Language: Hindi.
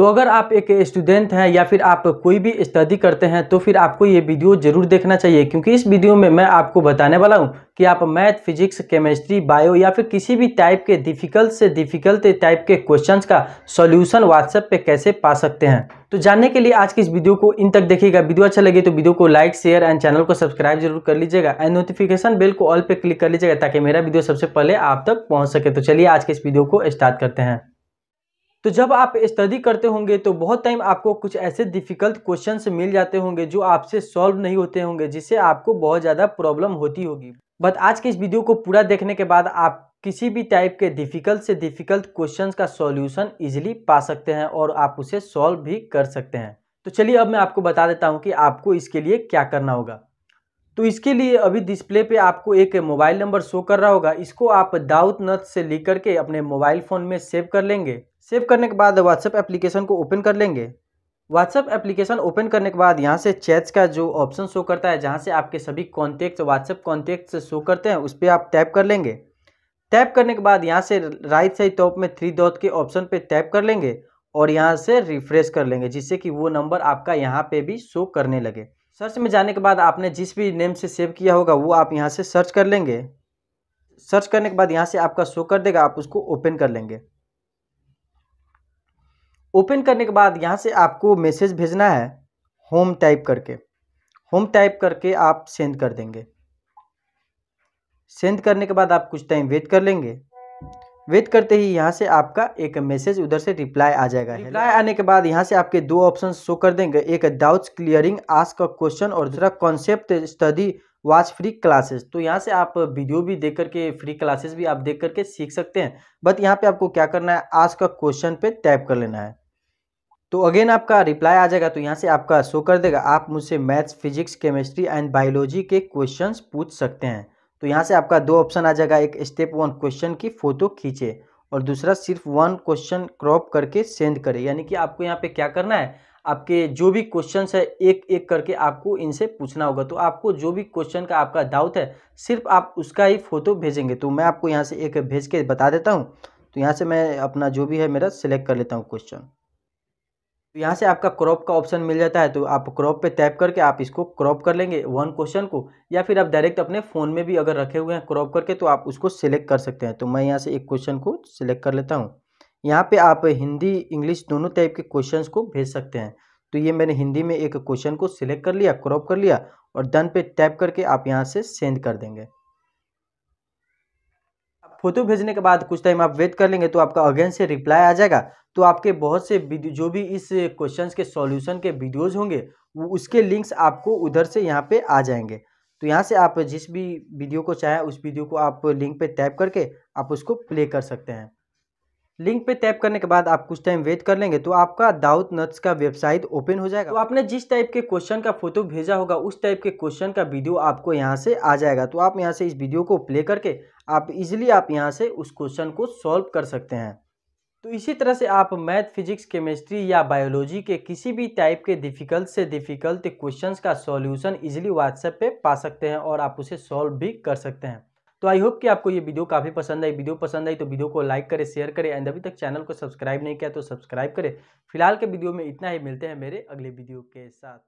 तो अगर आप एक स्टूडेंट हैं या फिर आप कोई भी स्टडी करते हैं तो फिर आपको ये वीडियो ज़रूर देखना चाहिए क्योंकि इस वीडियो में मैं आपको बताने वाला हूँ कि आप मैथ फिजिक्स केमिस्ट्री बायो या फिर किसी भी टाइप के डिफ़िकल्ट से डिफ़िकल्ट टाइप के क्वेश्चंस का सॉल्यूशन व्हाट्सएप पे कैसे पा सकते हैं तो जानने के लिए आज की इस वीडियो को इन तक देखिएगा वीडियो अच्छा लगे तो वीडियो को लाइक शेयर एंड चैनल को सब्सक्राइब जरूर कर लीजिएगा एंड नोटिफिकेशन बिल को ऑल पे क्लिक कर लीजिएगा ताकि मेरा वीडियो सबसे पहले आप तक पहुँच सके तो चलिए आज के इस वीडियो को स्टार्ट करते हैं तो जब आप स्टडी करते होंगे तो बहुत टाइम आपको कुछ ऐसे डिफिकल्ट क्वेश्चन मिल जाते होंगे जो आपसे सॉल्व नहीं होते होंगे जिससे आपको बहुत ज़्यादा प्रॉब्लम होती होगी बट आज के इस वीडियो को पूरा देखने के बाद आप किसी भी टाइप के डिफ़िकल्ट से डिफ़िकल्ट क्वेश्चंस का सॉल्यूशन इजीली पा सकते हैं और आप उसे सॉल्व भी कर सकते हैं तो चलिए अब मैं आपको बता देता हूँ कि आपको इसके लिए क्या करना होगा तो इसके लिए अभी डिस्प्ले पे आपको एक मोबाइल नंबर शो कर रहा होगा इसको आप दाऊत नथ से लिख करके अपने मोबाइल फ़ोन में सेव कर लेंगे सेव करने के बाद व्हाट्सएप एप्लीकेशन को ओपन कर लेंगे व्हाट्सएप एप्लीकेशन ओपन करने के बाद यहाँ से चैट्स का जो ऑप्शन शो करता है जहाँ से आपके सभी कॉन्टेक्ट्स व्हाट्सएप कॉन्टेक्ट्स शो करते हैं उस पर आप टैप कर लेंगे टैप करने के बाद यहाँ से राइट साइड टॉप में थ्री डॉट के ऑप्शन पे टैप कर लेंगे और यहाँ से रिफ्रेश कर लेंगे जिससे कि वो नंबर आपका यहाँ पे भी शो करने लगे सर्च में जाने के बाद आपने जिस भी नेम से सेव किया होगा वो आप यहाँ से सर्च कर लेंगे सर्च करने के बाद यहाँ से आपका शो कर देगा आप उसको ओपन कर लेंगे ओपन करने के बाद यहाँ से आपको मैसेज भेजना है होम टाइप करके होम टाइप करके आप सेंड कर देंगे सेंड करने के बाद आप कुछ टाइम वेट कर लेंगे वेट करते ही यहाँ से आपका एक मैसेज उधर से रिप्लाई आ जाएगा रिप्लाई आने के बाद यहाँ से आपके दो ऑप्शन शो कर देंगे एक डाउट्स क्लियरिंग आज का क्वेश्चन और दूसरा concept study watch free classes तो यहाँ से आप वीडियो भी देख करके फ्री क्लासेस भी आप देख करके सीख सकते हैं बट यहाँ पे आपको क्या करना है आज का क्वेश्चन पे टैप कर लेना है तो अगेन आपका रिप्लाई आ जाएगा तो यहाँ से आपका शो कर देगा आप मुझसे maths physics chemistry and biology के क्वेश्चंस पूछ सकते हैं तो यहाँ से आपका दो ऑप्शन आ जाएगा एक स्टेप वन क्वेश्चन की फ़ोटो खींचे और दूसरा सिर्फ वन क्वेश्चन क्रॉप करके सेंड करें यानी कि आपको यहाँ पे क्या करना है आपके जो भी क्वेश्चन है एक एक करके आपको इनसे पूछना होगा तो आपको जो भी क्वेश्चन का आपका डाउट है सिर्फ आप उसका ही फ़ोटो भेजेंगे तो मैं आपको यहाँ से एक भेज के बता देता हूँ तो यहाँ से मैं अपना जो भी है मेरा सिलेक्ट कर लेता हूँ क्वेश्चन तो यहाँ से आपका क्रॉप का ऑप्शन मिल जाता है तो आप क्रॉप पे टैप करके आप इसको क्रॉप कर लेंगे वन क्वेश्चन को या फिर आप डायरेक्ट अपने फ़ोन में भी अगर रखे हुए हैं क्रॉप करके तो आप उसको सिलेक्ट कर सकते हैं तो मैं यहाँ से एक क्वेश्चन को सिलेक्ट कर लेता हूँ यहाँ पे आप हिंदी इंग्लिश दोनों टाइप के क्वेश्चन को भेज सकते हैं तो ये मैंने हिंदी में एक क्वेश्चन को सिलेक्ट कर लिया क्रॉप कर लिया और डन पे टैप करके आप यहाँ से सेंड कर देंगे फोटो भेजने के बाद कुछ टाइम आप वेट कर लेंगे तो आपका अगेन से रिप्लाई आ जाएगा तो आपके बहुत से जो भी इस क्वेश्चन के सॉल्यूशन के वीडियोज़ होंगे वो उसके लिंक्स आपको उधर से यहाँ पे आ जाएंगे तो यहाँ से आप जिस भी वीडियो को चाहें उस वीडियो को आप लिंक पे टैप करके आप उसको प्ले कर सकते हैं लिंक पे टैप करने के बाद आप कुछ टाइम वेट कर लेंगे तो आपका दाऊद नट्स का वेबसाइट ओपन हो जाएगा तो आपने जिस टाइप के क्वेश्चन का फोटो भेजा होगा उस टाइप के क्वेश्चन का वीडियो आपको यहाँ से आ जाएगा तो आप यहाँ से इस वीडियो को प्ले करके आप इजिली आप यहाँ से उस क्वेश्चन को सॉल्व कर सकते हैं तो इसी तरह से आप मैथ फिजिक्स केमिस्ट्री या बायोलॉजी के किसी भी टाइप के डिफ़िकल्ट से डिफ़िकल्ट क्वेश्चंस का सॉल्यूशन इजीली व्हाट्सएप पे पा सकते हैं और आप उसे सॉल्व भी कर सकते हैं तो आई होप कि आपको ये वीडियो काफ़ी पसंद आई वीडियो पसंद आई तो वीडियो को लाइक करें शेयर करें एंड अभी तक चैनल को सब्सक्राइब नहीं किया तो सब्सक्राइब करें फिलहाल के वीडियो में इतना ही मिलते हैं मेरे अगले वीडियो के साथ